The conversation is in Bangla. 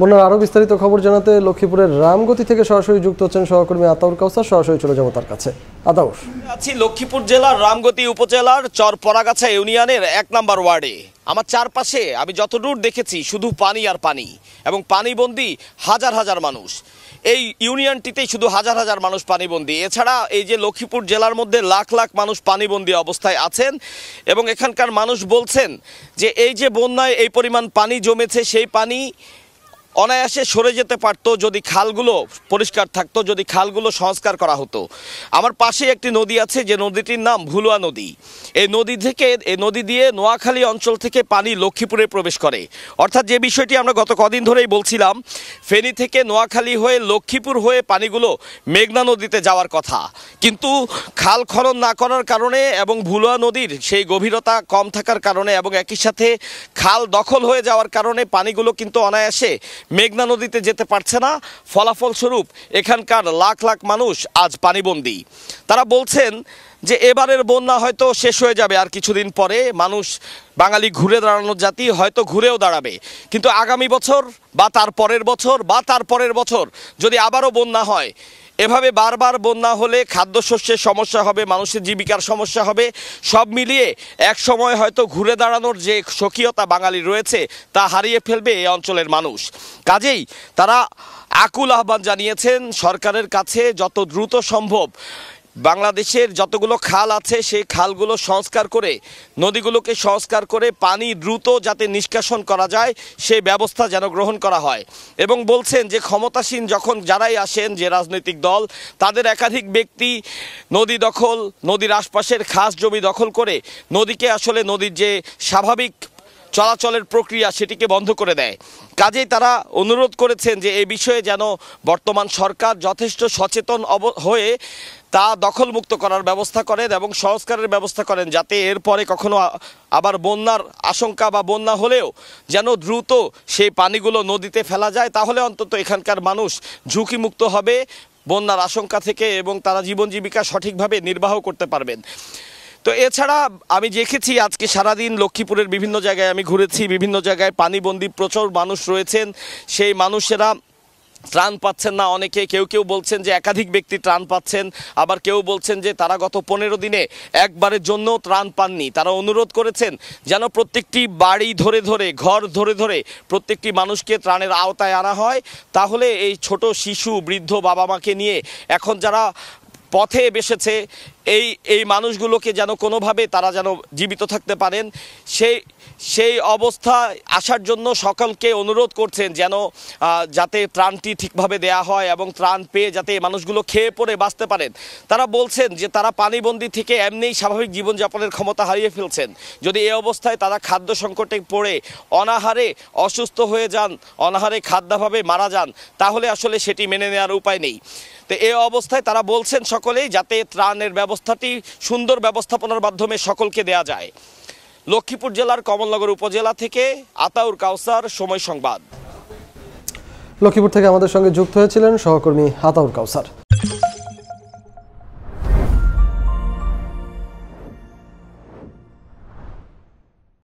বন্যার আরও বিস্তারিত খবর জানাতে লক্ষ্মীপুরের রামগতি থেকে সরাসরি যুক্ত হচ্ছেন সহকর্মী আতাউর কাউসার সরাসরি চলে যাবো তার কাছে আতাউর আছি লক্ষ্মীপুর জেলার রামগতি উপজেলার চরপরাগাছা ইউনিয়নের এক নম্বর ওয়ার্ডে আমার চারপাশে আমি যতদূর দেখেছি শুধু পানি আর পানি এবং পানিবন্দি হাজার হাজার মানুষ এই ইউনিয়নটিতেই শুধু হাজার হাজার মানুষ বন্দি এছাড়া এই যে লক্ষ্মীপুর জেলার মধ্যে লাখ লাখ মানুষ পানিবন্দি অবস্থায় আছেন এবং এখানকার মানুষ বলছেন যে এই যে বন্যায় এই পরিমাণ পানি জমেছে সেই পানি অনায়াসে সরে যেতে পারতো যদি খালগুলো পরিষ্কার থাকতো যদি খালগুলো সংস্কার করা হতো আমার পাশে একটি নদী আছে যে নদীটির নাম ভুলুয়া নদী এই নদী থেকে এই নদী দিয়ে নোয়াখালী অঞ্চল থেকে পানি লক্ষ্মীপুরে প্রবেশ করে অর্থাৎ যে বিষয়টি আমরা গত কদিন ধরেই বলছিলাম ফেনী থেকে নোয়াখালী হয়ে লক্ষ্মীপুর হয়ে পানিগুলো মেঘনা নদীতে যাওয়ার কথা কিন্তু খাল খনন না করার কারণে এবং ভুলুয়া নদীর সেই গভীরতা কম থাকার কারণে এবং একই সাথে খাল দখল হয়ে যাওয়ার কারণে পানিগুলো কিন্তু অনায়াসে মেঘনা নদীতে যেতে পারছে না ফলাফলস্বরূপ এখানকার লাখ লাখ মানুষ আজ পানিবন্দী তারা বলছেন যে এবারের বন্যা হয়তো শেষ হয়ে যাবে আর কিছুদিন পরে মানুষ বাঙালি ঘুরে দাঁড়ানোর জাতি হয়তো ঘুরেও দাঁড়াবে কিন্তু আগামী বছর বা তার পরের বছর বা তার পরের বছর যদি আবারও বন্যা হয় এভাবে বারবার বন্যা হলে খাদ্যশস্যের সমস্যা হবে মানুষের জীবিকার সমস্যা হবে সব মিলিয়ে এক সময় হয়তো ঘুরে দাঁড়ানোর যে স্বকীয়তা বাঙালি রয়েছে তা হারিয়ে ফেলবে এই অঞ্চলের মানুষ কাজেই তারা আকুল আহ্বান জানিয়েছেন সরকারের কাছে যত দ্রুত সম্ভব বাংলাদেশের যতগুলো খাল আছে সেই খালগুলো সংস্কার করে নদীগুলোকে সংস্কার করে পানি দ্রুত যাতে নিষ্কাশন করা যায় সেই ব্যবস্থা যেন গ্রহণ করা হয় এবং বলছেন যে ক্ষমতাসীন যখন যারাই আসেন যে রাজনৈতিক দল তাদের একাধিক ব্যক্তি নদী দখল নদীর আশপাশের খাস জমি দখল করে নদীকে আসলে নদীর যে স্বাভাবিক চলাচলের প্রক্রিয়া সেটিকে বন্ধ করে দেয় কাজেই তারা অনুরোধ করেছেন যে এ বিষয়ে যেন বর্তমান সরকার যথেষ্ট সচেতন অব হয়ে তা দখলমুক্ত করার ব্যবস্থা করেন এবং সংস্কারের ব্যবস্থা করেন যাতে এরপরে কখনো আবার বন্যার আশঙ্কা বা বন্যা হলেও যেন দ্রুত সেই পানিগুলো নদীতে ফেলা যায় তাহলে অন্তত এখানকার মানুষ ঝুঁকিমুক্ত হবে বন্যার আশঙ্কা থেকে এবং তারা জীবন জীবিকা সঠিকভাবে নির্বাহ করতে পারবেন তো এছাড়া আমি দেখেছি আজকে সারাদিন লক্ষ্মীপুরের বিভিন্ন জায়গায় আমি ঘুরেছি বিভিন্ন জায়গায় পানিবন্দী প্রচুর মানুষ রয়েছেন সেই মানুষেরা ত্রাণ পাচ্ছেন না অনেকে কেউ কেউ বলছেন যে একাধিক ব্যক্তি ত্রাণ পাচ্ছেন আবার কেউ বলছেন যে তারা গত পনেরো দিনে একবারের জন্য ত্রাণ পাননি তারা অনুরোধ করেছেন যেন প্রত্যেকটি বাড়ি ধরে ধরে ঘর ধরে ধরে প্রত্যেকটি মানুষকে ত্রাণের আওতায় আনা হয় তাহলে এই ছোট শিশু বৃদ্ধ বাবা মাকে নিয়ে এখন যারা পথে বেসেছে এই এই মানুষগুলোকে যেন কোনোভাবে তারা যেন জীবিত থাকতে পারেন সেই সেই অবস্থা আসার জন্য সকলকে অনুরোধ করছেন যেন যাতে ত্রাণটি ঠিকভাবে দেয়া হয় এবং ত্রাণ পেয়ে যাতে এই মানুষগুলো খেয়ে পড়ে বাঁচতে পারেন তারা বলছেন যে তারা পানিবন্দি থেকে এমনিই স্বাভাবিক জীবনযাপনের ক্ষমতা হারিয়ে ফেলছেন যদি এই অবস্থায় তারা খাদ্য সংকটে পড়ে অনাহারে অসুস্থ হয়ে যান অনাহারে খাদ্যাভাবে মারা যান তাহলে আসলে সেটি মেনে নেওয়ার উপায় নেই তো এই অবস্থায় তারা বলছেন সকলেই যাতে ত্রাণের ব্যবস্থা ব্যবস্থাটি সুন্দর ব্যবস্থাপনার মাধ্যমে সকলকে দেয়া যায় লক্ষ্মীপুর জেলার কমলনগর উপজেলা থেকে আতাউর কাউসার সময় সংবাদ লক্ষ্মীপুর থেকে আমাদের সঙ্গে যুক্ত হয়েছিলেন সহকর্মী আতাউর কাউসার